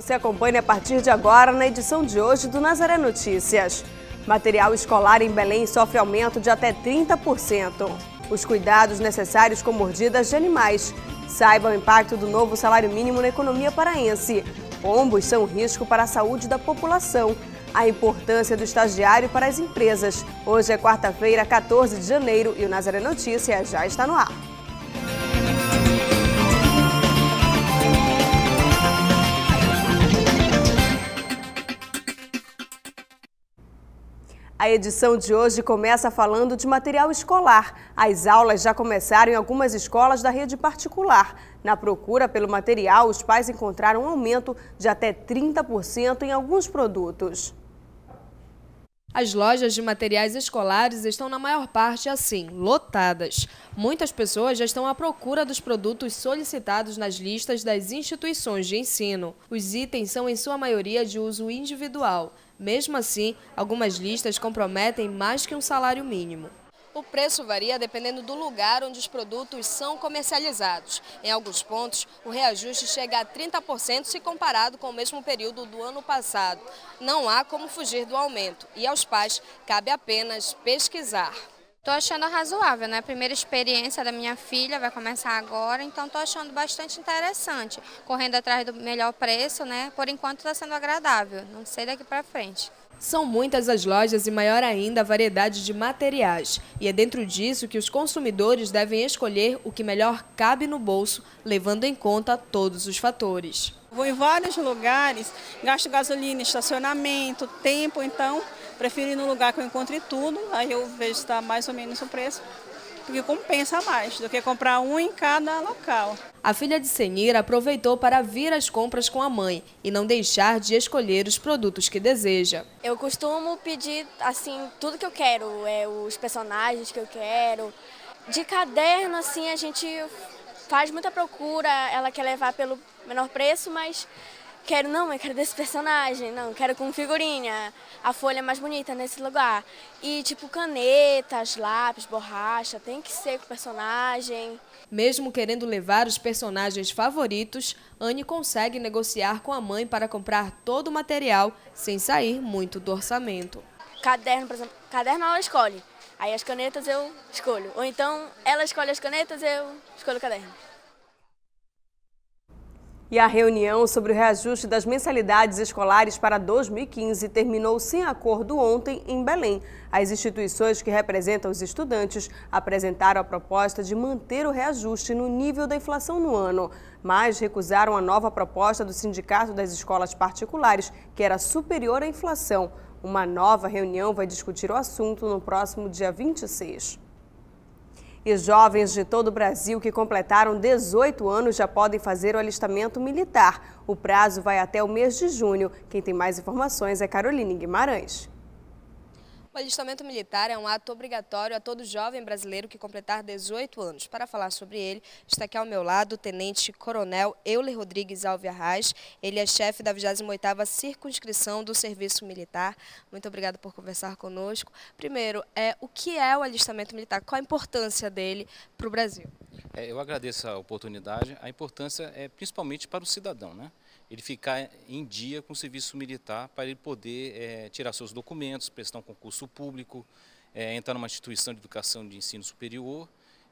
Você acompanha a partir de agora na edição de hoje do Nazaré Notícias. Material escolar em Belém sofre aumento de até 30%. Os cuidados necessários com mordidas de animais. Saiba o impacto do novo salário mínimo na economia paraense. Pombos são um risco para a saúde da população. A importância do estagiário para as empresas. Hoje é quarta-feira, 14 de janeiro, e o Nazaré Notícias já está no ar. A edição de hoje começa falando de material escolar. As aulas já começaram em algumas escolas da rede particular. Na procura pelo material, os pais encontraram um aumento de até 30% em alguns produtos. As lojas de materiais escolares estão, na maior parte, assim, lotadas. Muitas pessoas já estão à procura dos produtos solicitados nas listas das instituições de ensino. Os itens são, em sua maioria, de uso individual. Mesmo assim, algumas listas comprometem mais que um salário mínimo. O preço varia dependendo do lugar onde os produtos são comercializados. Em alguns pontos, o reajuste chega a 30% se comparado com o mesmo período do ano passado. Não há como fugir do aumento e aos pais cabe apenas pesquisar. Estou achando razoável, né? primeira experiência da minha filha vai começar agora, então estou achando bastante interessante. Correndo atrás do melhor preço, né? Por enquanto está sendo agradável, não sei daqui para frente. São muitas as lojas e maior ainda a variedade de materiais. E é dentro disso que os consumidores devem escolher o que melhor cabe no bolso, levando em conta todos os fatores. Vou em vários lugares, gasto gasolina, estacionamento, tempo, então Prefiro ir num lugar que eu encontre tudo, aí eu vejo se está mais ou menos o preço, porque compensa mais do que comprar um em cada local. A filha de Senir aproveitou para vir às compras com a mãe e não deixar de escolher os produtos que deseja. Eu costumo pedir assim tudo que eu quero, é, os personagens que eu quero. De caderno, assim, a gente faz muita procura, ela quer levar pelo menor preço, mas quero, não, eu quero desse personagem, não, quero com figurinha, a folha é mais bonita nesse lugar. E tipo canetas, lápis, borracha, tem que ser com o personagem. Mesmo querendo levar os personagens favoritos, Anne consegue negociar com a mãe para comprar todo o material sem sair muito do orçamento. Caderno, por exemplo, caderno ela escolhe, aí as canetas eu escolho. Ou então ela escolhe as canetas, eu escolho o caderno. E a reunião sobre o reajuste das mensalidades escolares para 2015 terminou sem acordo ontem em Belém. As instituições que representam os estudantes apresentaram a proposta de manter o reajuste no nível da inflação no ano, mas recusaram a nova proposta do Sindicato das Escolas Particulares, que era superior à inflação. Uma nova reunião vai discutir o assunto no próximo dia 26. E jovens de todo o Brasil que completaram 18 anos já podem fazer o alistamento militar. O prazo vai até o mês de junho. Quem tem mais informações é Caroline Guimarães. O alistamento militar é um ato obrigatório a todo jovem brasileiro que completar 18 anos. Para falar sobre ele, está aqui ao meu lado o Tenente Coronel Euler Rodrigues Alves Arraes. Ele é chefe da 28ª Circunscrição do Serviço Militar. Muito obrigado por conversar conosco. Primeiro, é, o que é o alistamento militar? Qual a importância dele para o Brasil? É, eu agradeço a oportunidade. A importância é principalmente para o cidadão, né? ele ficar em dia com o serviço militar para ele poder é, tirar seus documentos, prestar um concurso público, é, entrar numa instituição de educação de ensino superior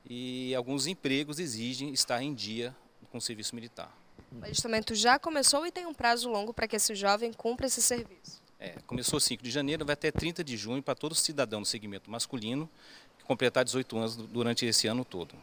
e alguns empregos exigem estar em dia com o serviço militar. O alistamento já começou e tem um prazo longo para que esse jovem cumpra esse serviço. É, começou 5 de janeiro, vai até 30 de junho para todo cidadão do segmento masculino completar 18 anos durante esse ano todo.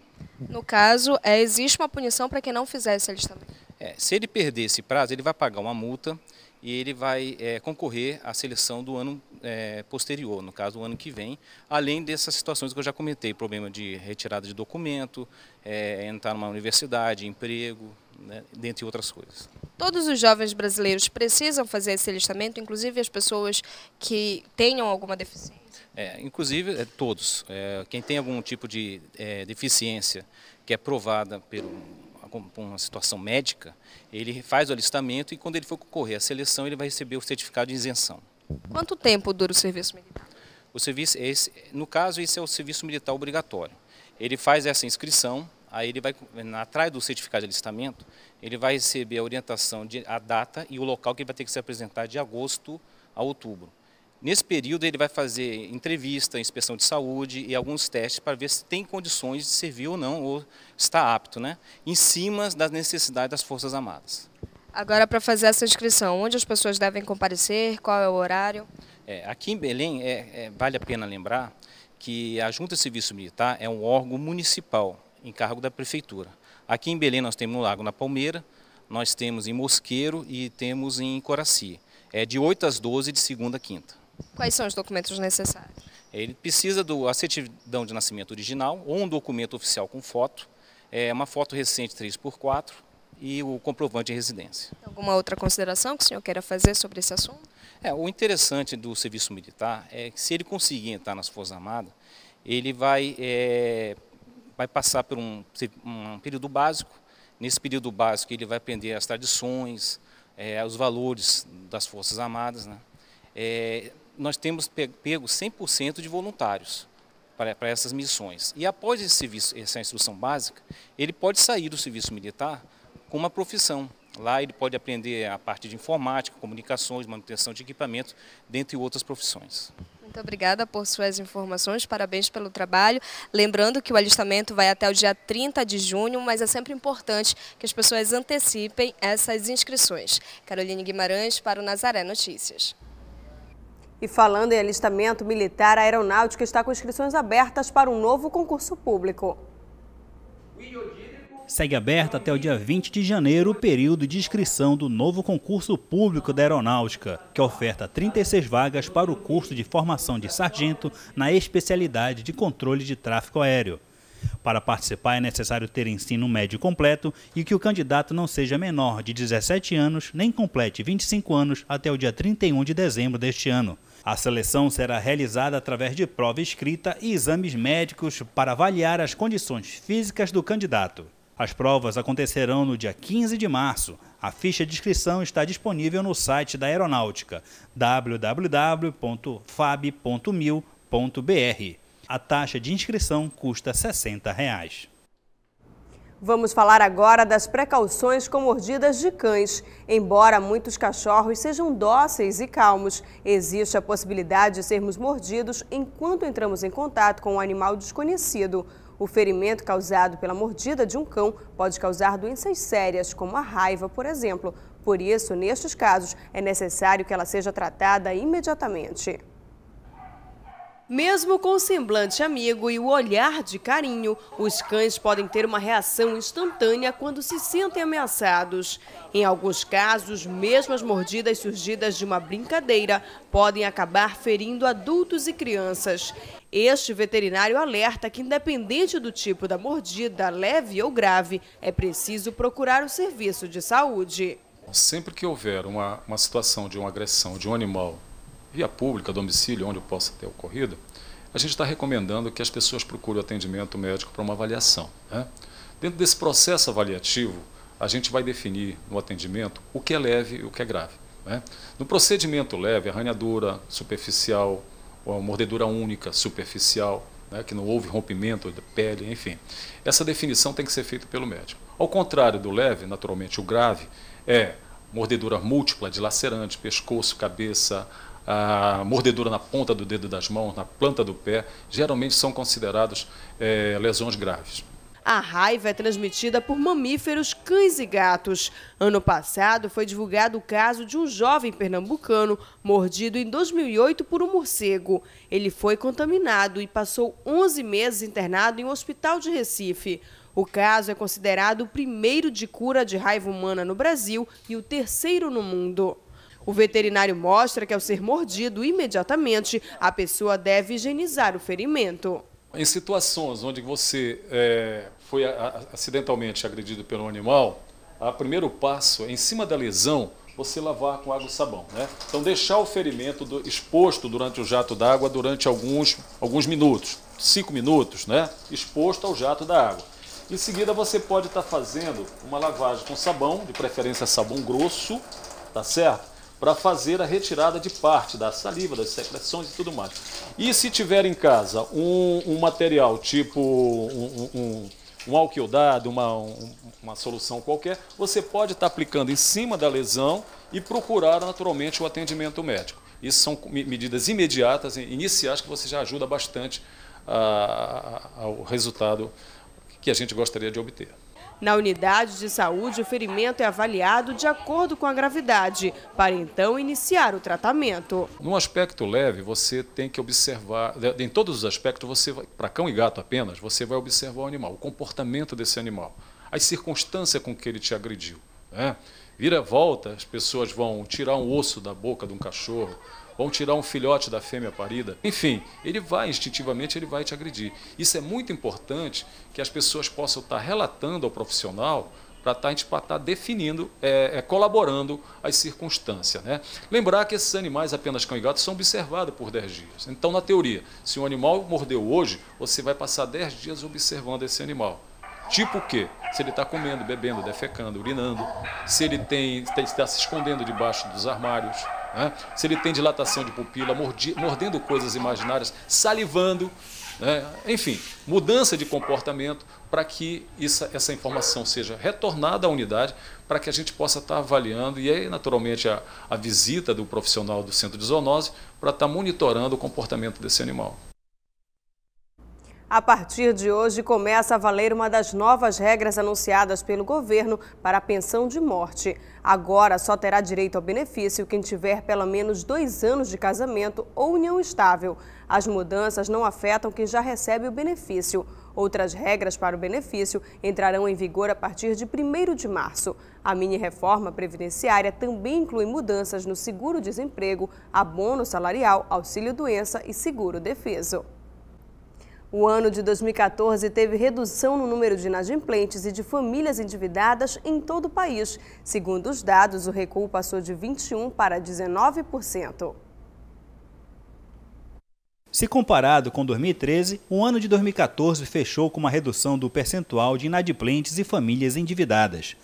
No caso, é, existe uma punição para quem não fizer esse alistamento? É, se ele perder esse prazo, ele vai pagar uma multa e ele vai é, concorrer à seleção do ano é, posterior, no caso, do ano que vem, além dessas situações que eu já comentei, problema de retirada de documento, é, entrar numa universidade, emprego, né, dentre outras coisas. Todos os jovens brasileiros precisam fazer esse alistamento, inclusive as pessoas que tenham alguma deficiência? É, inclusive, é, todos. É, quem tem algum tipo de é, deficiência que é provada por uma situação médica, ele faz o alistamento e quando ele for concorrer à seleção, ele vai receber o certificado de isenção. Quanto tempo dura o serviço militar? O serviço, esse, no caso, esse é o serviço militar obrigatório. Ele faz essa inscrição, aí ele vai, atrás do certificado de alistamento, ele vai receber a orientação, de, a data e o local que ele vai ter que se apresentar de agosto a outubro. Nesse período, ele vai fazer entrevista, inspeção de saúde e alguns testes para ver se tem condições de servir ou não, ou está apto, né? em cima das necessidades das Forças Armadas. Agora, para fazer essa inscrição, onde as pessoas devem comparecer? Qual é o horário? É, aqui em Belém, é, é, vale a pena lembrar que a Junta de Serviço Militar é um órgão municipal, em cargo da Prefeitura. Aqui em Belém, nós temos no Lago na Palmeira, nós temos em Mosqueiro e temos em Coraci. É de 8 às 12, de segunda a quinta. Quais são os documentos necessários? Ele precisa do certidão de nascimento original ou um documento oficial com foto, é, uma foto recente 3x4 e o comprovante de residência. Alguma outra consideração que o senhor queira fazer sobre esse assunto? É, o interessante do serviço militar é que se ele conseguir entrar nas Forças Armadas, ele vai, é, vai passar por um, um período básico. Nesse período básico ele vai aprender as tradições, é, os valores das Forças Armadas. Né? É, nós temos pego 100% de voluntários para, essas missões. E após esse serviço, essa instrução básica, ele pode sair do serviço militar com uma profissão. Lá ele pode aprender a parte de informática, comunicações, manutenção de equipamento, dentre outras profissões. Muito obrigada por suas informações, parabéns pelo trabalho. Lembrando que o alistamento vai até o dia 30 de junho, mas é sempre importante que as pessoas antecipem essas inscrições. Caroline Guimarães para o Nazaré Notícias. E falando em alistamento militar, a aeronáutica está com inscrições abertas para um novo concurso público. Segue aberta até o dia 20 de janeiro o período de inscrição do novo concurso público da Aeronáutica, que oferta 36 vagas para o curso de formação de sargento na especialidade de controle de tráfego aéreo. Para participar é necessário ter ensino médio completo e que o candidato não seja menor de 17 anos nem complete 25 anos até o dia 31 de dezembro deste ano. A seleção será realizada através de prova escrita e exames médicos para avaliar as condições físicas do candidato. As provas acontecerão no dia 15 de março. A ficha de inscrição está disponível no site da Aeronáutica www.fab.mil.br. A taxa de inscrição custa R$ 60. Reais. Vamos falar agora das precauções com mordidas de cães. Embora muitos cachorros sejam dóceis e calmos, existe a possibilidade de sermos mordidos enquanto entramos em contato com um animal desconhecido. O ferimento causado pela mordida de um cão pode causar doenças sérias, como a raiva, por exemplo. Por isso, nestes casos, é necessário que ela seja tratada imediatamente. Mesmo com semblante amigo e o olhar de carinho, os cães podem ter uma reação instantânea quando se sentem ameaçados. Em alguns casos, mesmo as mordidas surgidas de uma brincadeira podem acabar ferindo adultos e crianças. Este veterinário alerta que, independente do tipo da mordida, leve ou grave, é preciso procurar o serviço de saúde. Sempre que houver uma, uma situação de uma agressão de um animal via pública, domicílio, onde possa ter ocorrido, a gente está recomendando que as pessoas procurem atendimento médico para uma avaliação. Né? Dentro desse processo avaliativo, a gente vai definir no atendimento o que é leve e o que é grave. Né? No procedimento leve, arranhadura superficial, mordedura única superficial, né? que não houve rompimento da pele, enfim. Essa definição tem que ser feita pelo médico. Ao contrário do leve, naturalmente o grave é mordedura múltipla, dilacerante, pescoço, cabeça, a mordedura na ponta do dedo das mãos, na planta do pé, geralmente são considerados é, lesões graves. A raiva é transmitida por mamíferos, cães e gatos. Ano passado foi divulgado o caso de um jovem pernambucano mordido em 2008 por um morcego. Ele foi contaminado e passou 11 meses internado em um hospital de Recife. O caso é considerado o primeiro de cura de raiva humana no Brasil e o terceiro no mundo. O veterinário mostra que ao ser mordido imediatamente, a pessoa deve higienizar o ferimento. Em situações onde você é, foi acidentalmente agredido pelo animal, o primeiro passo, em cima da lesão, você lavar com água e sabão. Né? Então, deixar o ferimento do, exposto durante o jato d'água durante alguns, alguns minutos, cinco minutos, né? exposto ao jato da água. Em seguida, você pode estar tá fazendo uma lavagem com sabão, de preferência sabão grosso, tá certo? para fazer a retirada de parte da saliva, das secreções e tudo mais. E se tiver em casa um, um material tipo um, um, um alquiodado, uma, um, uma solução qualquer, você pode estar tá aplicando em cima da lesão e procurar naturalmente o atendimento médico. Isso são medidas imediatas, iniciais, que você já ajuda bastante a, a, ao resultado que a gente gostaria de obter. Na unidade de saúde, o ferimento é avaliado de acordo com a gravidade, para então iniciar o tratamento. No aspecto leve, você tem que observar, em todos os aspectos, você para cão e gato apenas, você vai observar o animal, o comportamento desse animal, as circunstâncias com que ele te agrediu. Né? Vira volta, as pessoas vão tirar um osso da boca de um cachorro, vão tirar um filhote da fêmea parida. Enfim, ele vai, instintivamente, ele vai te agredir. Isso é muito importante que as pessoas possam estar relatando ao profissional para estar, tá, a estar tá definindo, é, é, colaborando as circunstâncias. Né? Lembrar que esses animais, apenas cão e gato, são observados por 10 dias. Então, na teoria, se um animal mordeu hoje, você vai passar 10 dias observando esse animal. Tipo o quê? Se ele está comendo, bebendo, defecando, urinando, se ele tem está se escondendo debaixo dos armários, né? se ele tem dilatação de pupila, mordi, mordendo coisas imaginárias, salivando, né? enfim, mudança de comportamento para que isso, essa informação seja retornada à unidade para que a gente possa estar avaliando e aí, naturalmente, a, a visita do profissional do centro de zoonose para estar monitorando o comportamento desse animal. A partir de hoje, começa a valer uma das novas regras anunciadas pelo governo para a pensão de morte. Agora, só terá direito ao benefício quem tiver pelo menos dois anos de casamento ou união estável. As mudanças não afetam quem já recebe o benefício. Outras regras para o benefício entrarão em vigor a partir de 1 de março. A mini-reforma previdenciária também inclui mudanças no seguro-desemprego, abono salarial, auxílio-doença e seguro-defeso. O ano de 2014 teve redução no número de inadimplentes e de famílias endividadas em todo o país. Segundo os dados, o recuo passou de 21% para 19%. Se comparado com 2013, o ano de 2014 fechou com uma redução do percentual de inadimplentes e famílias endividadas.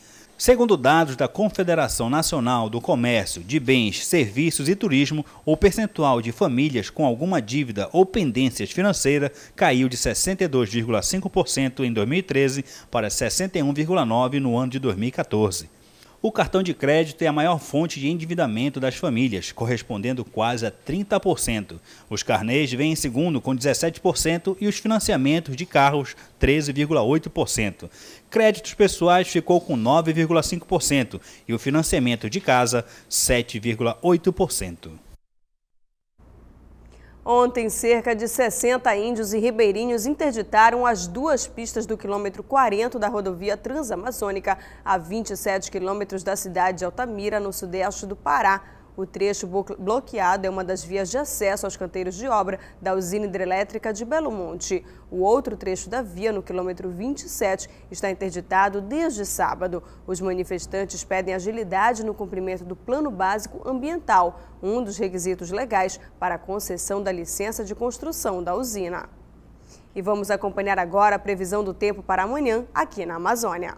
Segundo dados da Confederação Nacional do Comércio de Bens, Serviços e Turismo, o percentual de famílias com alguma dívida ou pendências financeira caiu de 62,5% em 2013 para 61,9% no ano de 2014. O cartão de crédito é a maior fonte de endividamento das famílias, correspondendo quase a 30%. Os carnês vêm em segundo, com 17%, e os financiamentos de carros, 13,8%. Créditos pessoais ficou com 9,5% e o financiamento de casa, 7,8%. Ontem, cerca de 60 índios e ribeirinhos interditaram as duas pistas do quilômetro 40 da rodovia Transamazônica, a 27 quilômetros da cidade de Altamira, no sudeste do Pará o trecho bloqueado é uma das vias de acesso aos canteiros de obra da usina hidrelétrica de Belo Monte. O outro trecho da via, no quilômetro 27, está interditado desde sábado. Os manifestantes pedem agilidade no cumprimento do Plano Básico Ambiental, um dos requisitos legais para a concessão da licença de construção da usina. E vamos acompanhar agora a previsão do tempo para amanhã aqui na Amazônia.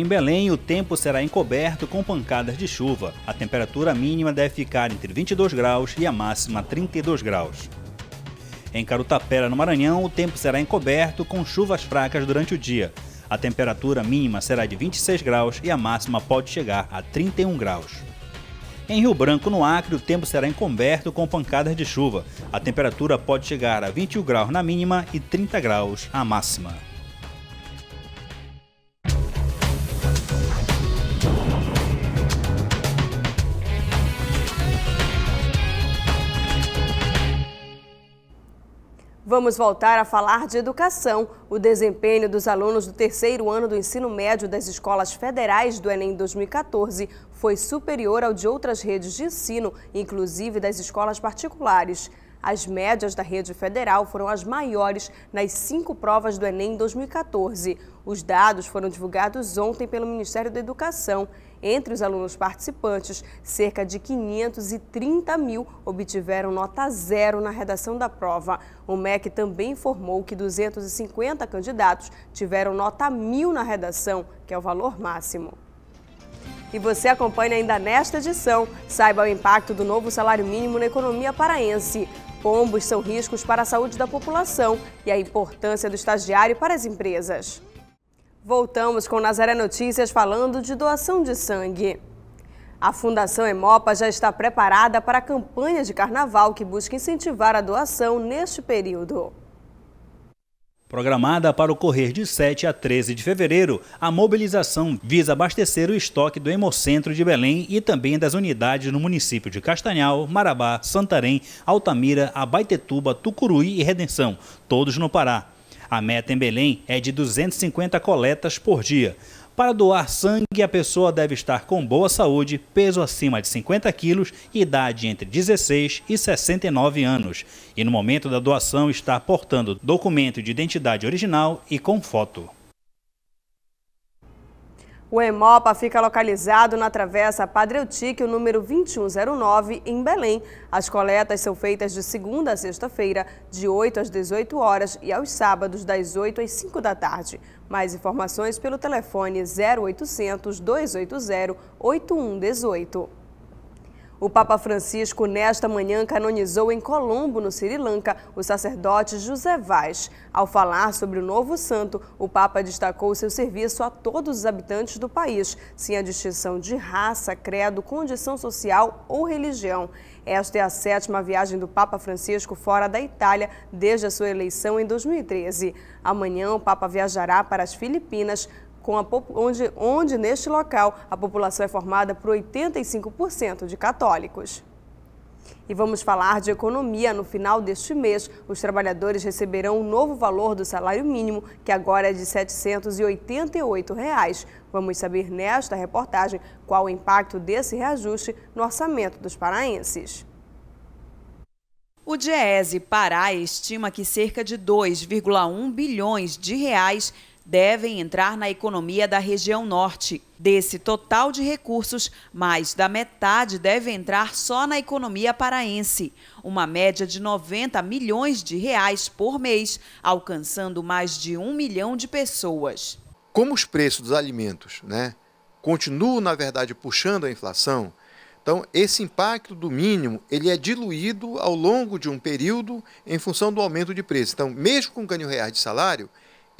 Em Belém, o tempo será encoberto com pancadas de chuva. A temperatura mínima deve ficar entre 22 graus e a máxima 32 graus. Em Carutapera, no Maranhão, o tempo será encoberto com chuvas fracas durante o dia. A temperatura mínima será de 26 graus e a máxima pode chegar a 31 graus. Em Rio Branco, no Acre, o tempo será encoberto com pancadas de chuva. A temperatura pode chegar a 21 graus na mínima e 30 graus a máxima. Vamos voltar a falar de educação. O desempenho dos alunos do terceiro ano do ensino médio das escolas federais do Enem 2014 foi superior ao de outras redes de ensino, inclusive das escolas particulares. As médias da rede federal foram as maiores nas cinco provas do Enem 2014. Os dados foram divulgados ontem pelo Ministério da Educação. Entre os alunos participantes, cerca de 530 mil obtiveram nota zero na redação da prova. O MEC também informou que 250 candidatos tiveram nota mil na redação, que é o valor máximo. E você acompanha ainda nesta edição. Saiba o impacto do novo salário mínimo na economia paraense. Pombos são riscos para a saúde da população e a importância do estagiário para as empresas. Voltamos com Nazaré Notícias falando de doação de sangue. A Fundação Emopa já está preparada para a campanha de carnaval que busca incentivar a doação neste período. Programada para ocorrer de 7 a 13 de fevereiro, a mobilização visa abastecer o estoque do Hemocentro de Belém e também das unidades no município de Castanhal, Marabá, Santarém, Altamira, Abaitetuba, Tucuruí e Redenção, todos no Pará. A meta em Belém é de 250 coletas por dia. Para doar sangue, a pessoa deve estar com boa saúde, peso acima de 50 quilos idade entre 16 e 69 anos. E no momento da doação, estar portando documento de identidade original e com foto. O EMOPA fica localizado na Travessa Padre Eutíquio, número 2109, em Belém. As coletas são feitas de segunda a sexta-feira, de 8 às 18 horas e aos sábados, das 8 às 5 da tarde. Mais informações pelo telefone 0800 280 8118. O Papa Francisco, nesta manhã, canonizou em Colombo, no Sri Lanka, o sacerdote José Vaz. Ao falar sobre o novo santo, o Papa destacou seu serviço a todos os habitantes do país, sem a distinção de raça, credo, condição social ou religião. Esta é a sétima viagem do Papa Francisco fora da Itália desde a sua eleição em 2013. Amanhã, o Papa viajará para as Filipinas, a, onde, onde neste local a população é formada por 85% de católicos. E vamos falar de economia. No final deste mês, os trabalhadores receberão o um novo valor do salário mínimo, que agora é de R$ 788. Reais. Vamos saber nesta reportagem qual o impacto desse reajuste no orçamento dos paraenses. O Diese Pará estima que cerca de 2,1 bilhões de reais devem entrar na economia da região norte. Desse total de recursos, mais da metade deve entrar só na economia paraense, uma média de 90 milhões de reais por mês, alcançando mais de um milhão de pessoas. Como os preços dos alimentos né, continuam, na verdade, puxando a inflação, então, esse impacto do mínimo ele é diluído ao longo de um período em função do aumento de preço. Então, mesmo com ganho reais de salário,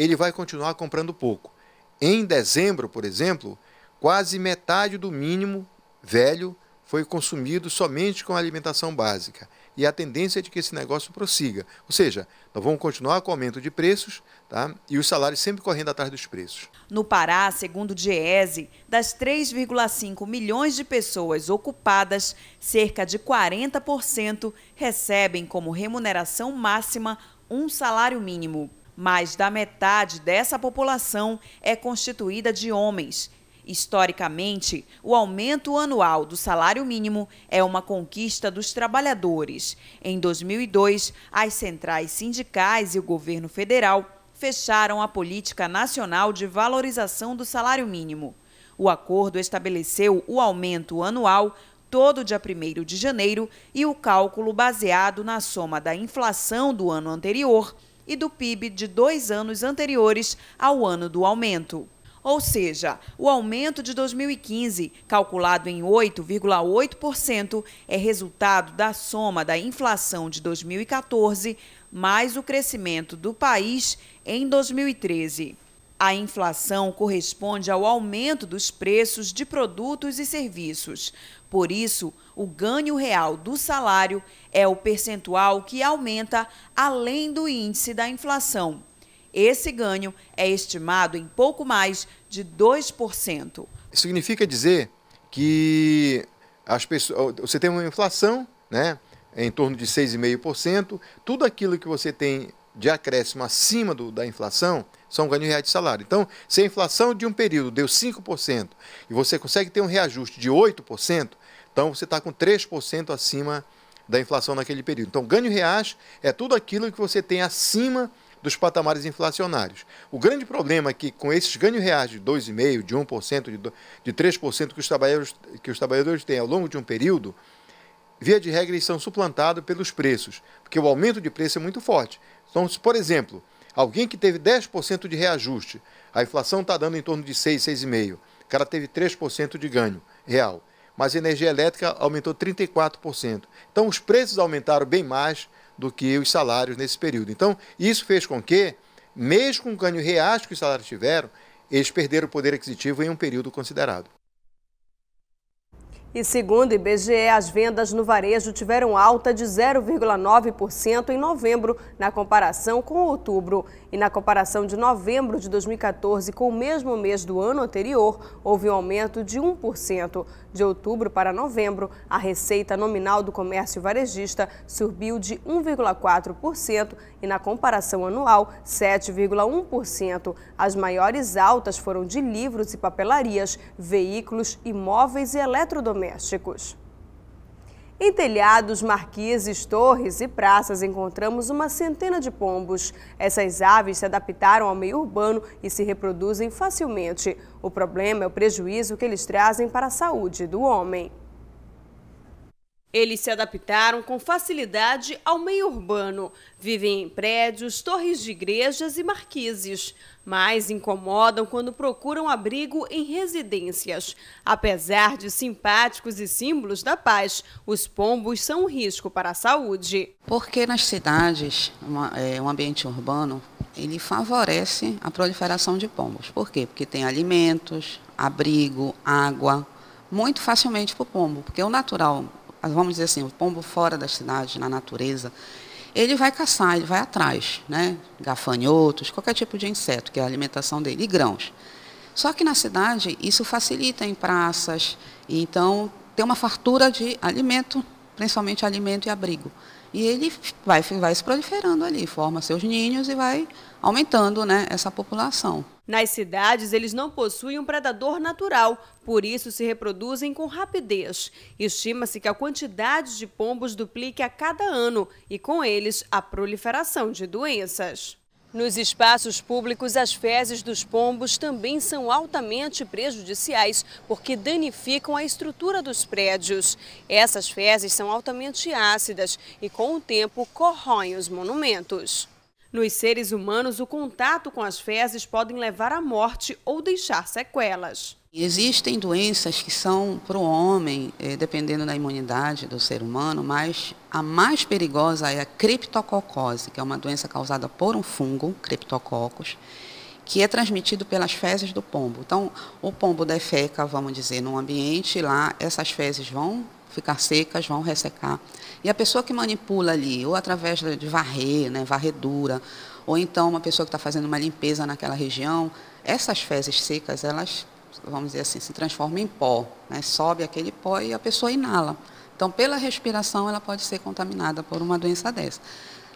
ele vai continuar comprando pouco. Em dezembro, por exemplo, quase metade do mínimo velho foi consumido somente com alimentação básica. E a tendência é de que esse negócio prossiga. Ou seja, nós vamos continuar com o aumento de preços tá? e os salários sempre correndo atrás dos preços. No Pará, segundo o Diese, das 3,5 milhões de pessoas ocupadas, cerca de 40% recebem como remuneração máxima um salário mínimo mais da metade dessa população é constituída de homens. Historicamente, o aumento anual do salário mínimo é uma conquista dos trabalhadores. Em 2002, as centrais sindicais e o governo federal fecharam a Política Nacional de Valorização do Salário Mínimo. O acordo estabeleceu o aumento anual todo dia 1 de janeiro e o cálculo baseado na soma da inflação do ano anterior e do PIB de dois anos anteriores ao ano do aumento. Ou seja, o aumento de 2015, calculado em 8,8%, é resultado da soma da inflação de 2014 mais o crescimento do país em 2013. A inflação corresponde ao aumento dos preços de produtos e serviços. Por isso, o ganho real do salário é o percentual que aumenta além do índice da inflação. Esse ganho é estimado em pouco mais de 2%. Significa dizer que as pessoas, você tem uma inflação né, em torno de 6,5%, tudo aquilo que você tem de acréscimo acima do, da inflação, são ganhos reais de salário. Então, se a inflação de um período deu 5% e você consegue ter um reajuste de 8%, então você está com 3% acima da inflação naquele período. Então, ganho reais é tudo aquilo que você tem acima dos patamares inflacionários. O grande problema é que, com esses ganhos reais de 2,5%, de 1%, de 3% que os, trabalhadores, que os trabalhadores têm ao longo de um período, via de regra, eles são suplantados pelos preços, porque o aumento de preço é muito forte. Então, se, por exemplo, alguém que teve 10% de reajuste, a inflação está dando em torno de 6, 6,5%, o cara teve 3% de ganho real, mas a energia elétrica aumentou 34%. Então, os preços aumentaram bem mais do que os salários nesse período. Então, isso fez com que, mesmo com o ganho reais que os salários tiveram, eles perderam o poder aquisitivo em um período considerado. E segundo o IBGE, as vendas no varejo tiveram alta de 0,9% em novembro, na comparação com outubro. E na comparação de novembro de 2014 com o mesmo mês do ano anterior, houve um aumento de 1%. De outubro para novembro, a receita nominal do comércio varejista subiu de 1,4% e, na comparação anual, 7,1%. As maiores altas foram de livros e papelarias, veículos, imóveis e eletrodomésticos. Em telhados, marquises, torres e praças encontramos uma centena de pombos. Essas aves se adaptaram ao meio urbano e se reproduzem facilmente. O problema é o prejuízo que eles trazem para a saúde do homem. Eles se adaptaram com facilidade ao meio urbano, vivem em prédios, torres de igrejas e marquises, mas incomodam quando procuram abrigo em residências. Apesar de simpáticos e símbolos da paz, os pombos são um risco para a saúde. Porque nas cidades, uma, é, um ambiente urbano, ele favorece a proliferação de pombos. Por quê? Porque tem alimentos, abrigo, água, muito facilmente para o pombo, porque o natural vamos dizer assim, o pombo fora das cidades, na natureza, ele vai caçar, ele vai atrás, né? Gafanhotos, qualquer tipo de inseto, que é a alimentação dele, e grãos. Só que na cidade isso facilita em praças, então tem uma fartura de alimento, principalmente alimento e abrigo. E ele vai, vai se proliferando ali, forma seus ninhos e vai aumentando né, essa população. Nas cidades, eles não possuem um predador natural, por isso se reproduzem com rapidez. Estima-se que a quantidade de pombos duplique a cada ano e, com eles, a proliferação de doenças. Nos espaços públicos, as fezes dos pombos também são altamente prejudiciais porque danificam a estrutura dos prédios. Essas fezes são altamente ácidas e, com o tempo, corroem os monumentos. Nos seres humanos, o contato com as fezes podem levar à morte ou deixar sequelas. Existem doenças que são para o homem, eh, dependendo da imunidade do ser humano, mas a mais perigosa é a criptococose, que é uma doença causada por um fungo, criptococcus, que é transmitido pelas fezes do pombo. Então, o pombo defeca, vamos dizer, num ambiente lá, essas fezes vão ficar secas, vão ressecar. E a pessoa que manipula ali, ou através de varrer, né, varredura, ou então uma pessoa que está fazendo uma limpeza naquela região, essas fezes secas, elas, vamos dizer assim, se transformam em pó, né, sobe aquele pó e a pessoa inala. Então, pela respiração, ela pode ser contaminada por uma doença dessa.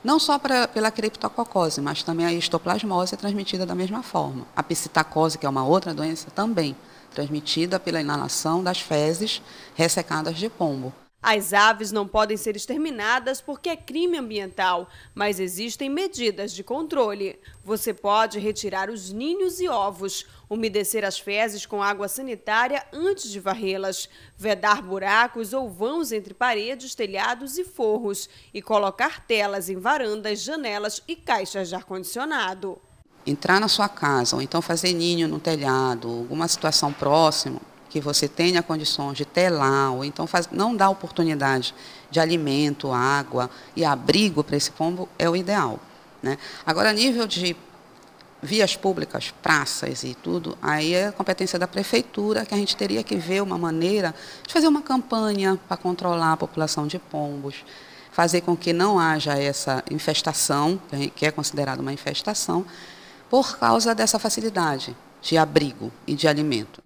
Não só pra, pela criptococose, mas também a histoplasmose é transmitida da mesma forma. A psitacose, que é uma outra doença, também transmitida pela inalação das fezes ressecadas de pombo. As aves não podem ser exterminadas porque é crime ambiental, mas existem medidas de controle. Você pode retirar os ninhos e ovos, umedecer as fezes com água sanitária antes de varrê-las, vedar buracos ou vãos entre paredes, telhados e forros e colocar telas em varandas, janelas e caixas de ar-condicionado entrar na sua casa, ou então fazer ninho no telhado, alguma situação próxima que você tenha condições de telar, ou então faz, não dar oportunidade de alimento, água e abrigo para esse pombo, é o ideal. Né? Agora, nível de vias públicas, praças e tudo, aí é competência da prefeitura que a gente teria que ver uma maneira de fazer uma campanha para controlar a população de pombos, fazer com que não haja essa infestação, que é considerada uma infestação, por causa dessa facilidade de abrigo e de alimento.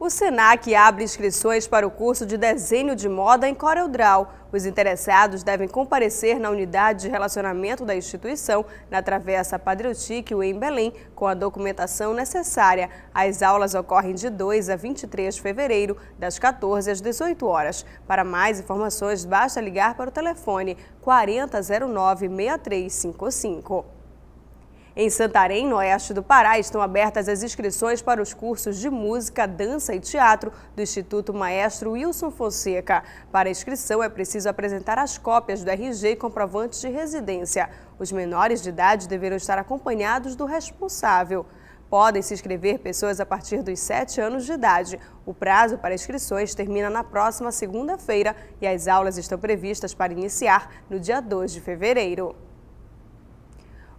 O SENAC abre inscrições para o curso de desenho de moda em CorelDRAW. Os interessados devem comparecer na unidade de relacionamento da instituição, na Travessa Padre Tíquio, em Belém, com a documentação necessária. As aulas ocorrem de 2 a 23 de fevereiro, das 14 às 18 horas. Para mais informações, basta ligar para o telefone 4009 6355. Em Santarém, no oeste do Pará, estão abertas as inscrições para os cursos de música, dança e teatro do Instituto Maestro Wilson Fonseca. Para inscrição, é preciso apresentar as cópias do RG e comprovantes de residência. Os menores de idade deverão estar acompanhados do responsável. Podem se inscrever pessoas a partir dos 7 anos de idade. O prazo para inscrições termina na próxima segunda-feira e as aulas estão previstas para iniciar no dia 2 de fevereiro.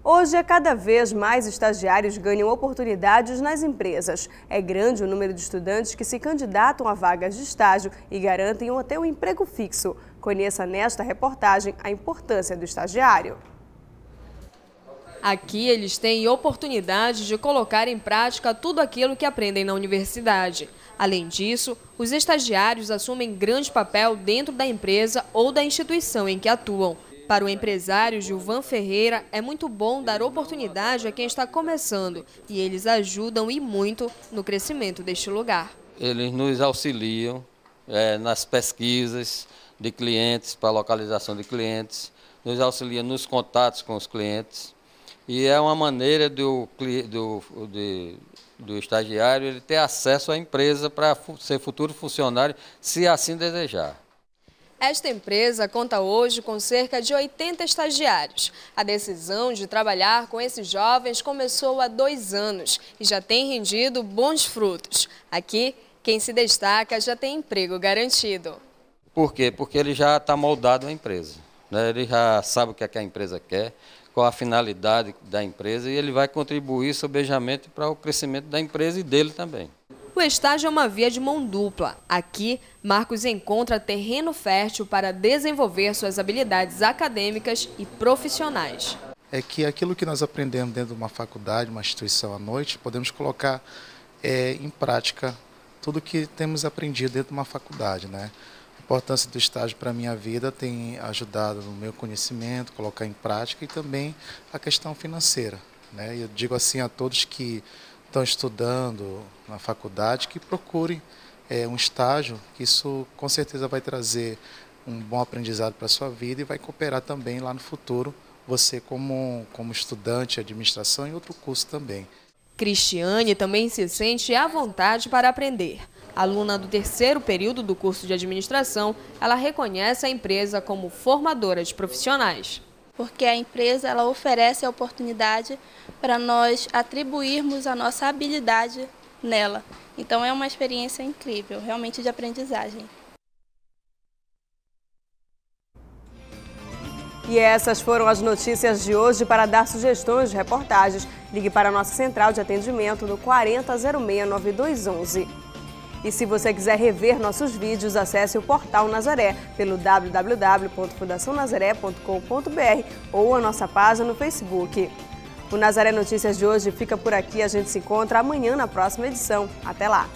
Hoje, cada vez mais estagiários ganham oportunidades nas empresas. É grande o número de estudantes que se candidatam a vagas de estágio e garantem até um emprego fixo. Conheça nesta reportagem a importância do estagiário. Aqui eles têm oportunidade de colocar em prática tudo aquilo que aprendem na universidade. Além disso, os estagiários assumem grande papel dentro da empresa ou da instituição em que atuam. Para o empresário Gilvan Ferreira, é muito bom dar oportunidade a quem está começando e eles ajudam e muito no crescimento deste lugar. Eles nos auxiliam é, nas pesquisas de clientes, para localização de clientes, nos auxiliam nos contatos com os clientes. E é uma maneira do, do, de, do estagiário ele ter acesso à empresa para ser futuro funcionário, se assim desejar. Esta empresa conta hoje com cerca de 80 estagiários. A decisão de trabalhar com esses jovens começou há dois anos e já tem rendido bons frutos. Aqui, quem se destaca já tem emprego garantido. Por quê? Porque ele já está moldado à empresa. Né? Ele já sabe o que, é que a empresa quer, qual a finalidade da empresa e ele vai contribuir sobejamente para o crescimento da empresa e dele também estágio é uma via de mão dupla. Aqui, Marcos encontra terreno fértil para desenvolver suas habilidades acadêmicas e profissionais. É que aquilo que nós aprendemos dentro de uma faculdade, uma instituição à noite, podemos colocar é, em prática tudo que temos aprendido dentro de uma faculdade, né? A importância do estágio para a minha vida tem ajudado no meu conhecimento, colocar em prática e também a questão financeira, né? Eu digo assim a todos que estão estudando na faculdade que procurem é, um estágio, que isso com certeza vai trazer um bom aprendizado para a sua vida e vai cooperar também lá no futuro, você como, como estudante de administração e outro curso também. Cristiane também se sente à vontade para aprender. Aluna do terceiro período do curso de administração, ela reconhece a empresa como formadora de profissionais porque a empresa ela oferece a oportunidade para nós atribuirmos a nossa habilidade nela. Então é uma experiência incrível, realmente de aprendizagem. E essas foram as notícias de hoje. Para dar sugestões de reportagens, ligue para a nossa central de atendimento no 4006 9211. E se você quiser rever nossos vídeos, acesse o portal Nazaré pelo www.fundacionazaré.com.br ou a nossa página no Facebook. O Nazaré Notícias de hoje fica por aqui. A gente se encontra amanhã na próxima edição. Até lá!